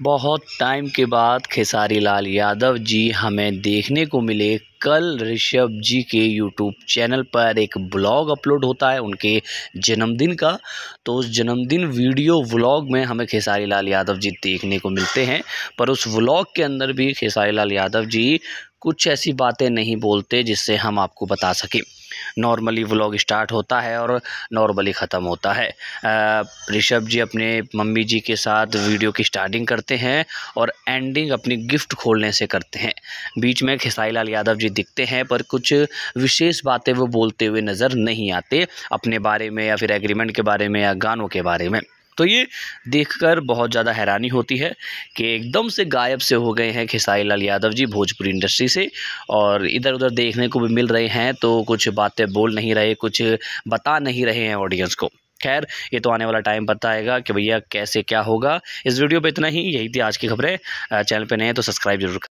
बहुत टाइम के बाद खेसारी लाल यादव जी हमें देखने को मिले कल ऋषभ जी के यूट्यूब चैनल पर एक ब्लॉग अपलोड होता है उनके जन्मदिन का तो उस जन्मदिन वीडियो व्लॉग में हमें खेसारी लाल यादव जी देखने को मिलते हैं पर उस व्लॉग के अंदर भी खेसारी लाल यादव जी कुछ ऐसी बातें नहीं बोलते जिससे हम आपको बता सकें नॉर्मली व्लॉग स्टार्ट होता है और नॉर्मली ख़त्म होता है ऋषभ जी अपने मम्मी जी के साथ वीडियो की स्टार्टिंग करते हैं और एंडिंग अपनी गिफ्ट खोलने से करते हैं बीच में खेसाई लाल यादव जी दिखते हैं पर कुछ विशेष बातें वो बोलते हुए नज़र नहीं आते अपने बारे में या फिर एग्रीमेंट के बारे में या गानों के बारे में तो ये देखकर बहुत ज़्यादा हैरानी होती है कि एकदम से गायब से हो गए हैं खेसारी लाल यादव जी भोजपुरी इंडस्ट्री से और इधर उधर देखने को भी मिल रहे हैं तो कुछ बातें बोल नहीं रहे कुछ बता नहीं रहे हैं ऑडियंस को खैर ये तो आने वाला टाइम बताएगा कि भैया कैसे क्या होगा इस वीडियो पे इतना ही यही थी आज की खबरें चैनल पे नए हैं तो सब्सक्राइब जरूर